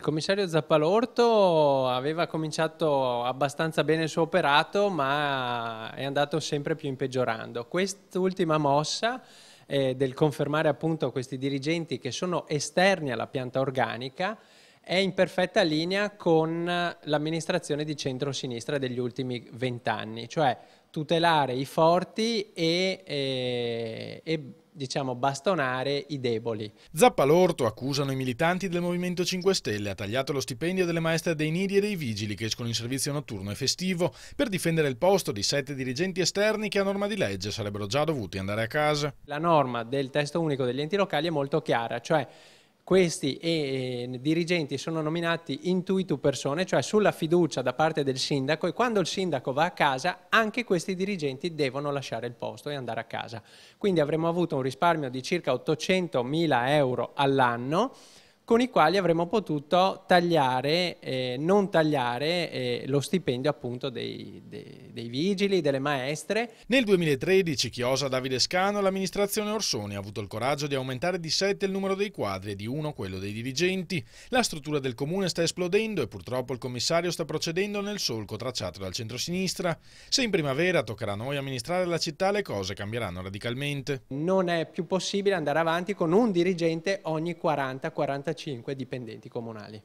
Il commissario Zappalorto aveva cominciato abbastanza bene il suo operato, ma è andato sempre più impeggiorando. Quest'ultima mossa eh, del confermare appunto questi dirigenti che sono esterni alla pianta organica è in perfetta linea con l'amministrazione di centro-sinistra degli ultimi vent'anni, cioè tutelare i forti e, eh, e, e diciamo, bastonare i deboli. Zappalorto accusano i militanti del Movimento 5 Stelle, ha tagliato lo stipendio delle maestre dei nidi e dei vigili che escono in servizio notturno e festivo per difendere il posto di sette dirigenti esterni che a norma di legge sarebbero già dovuti andare a casa. La norma del testo unico degli enti locali è molto chiara, cioè questi e, e, eh, dirigenti sono nominati intuitu persone, cioè sulla fiducia da parte del sindaco e quando il sindaco va a casa anche questi dirigenti devono lasciare il posto e andare a casa. Quindi avremmo avuto un risparmio di circa 800 mila euro all'anno con i quali avremmo potuto tagliare, eh, non tagliare eh, lo stipendio appunto dei, dei, dei, vigili, delle maestre. Nel 2013 Chiosa Davide Scano l'amministrazione Orsoni ha avuto il coraggio di aumentare di 7 il numero dei quadri e di 1 quello dei dirigenti. La struttura del comune sta esplodendo e purtroppo il commissario sta procedendo nel solco tracciato dal centro-sinistra. Se in primavera toccherà a noi amministrare la città le cose cambieranno radicalmente. Non è più possibile andare avanti con un dirigente ogni 40-45 35 dipendenti comunali.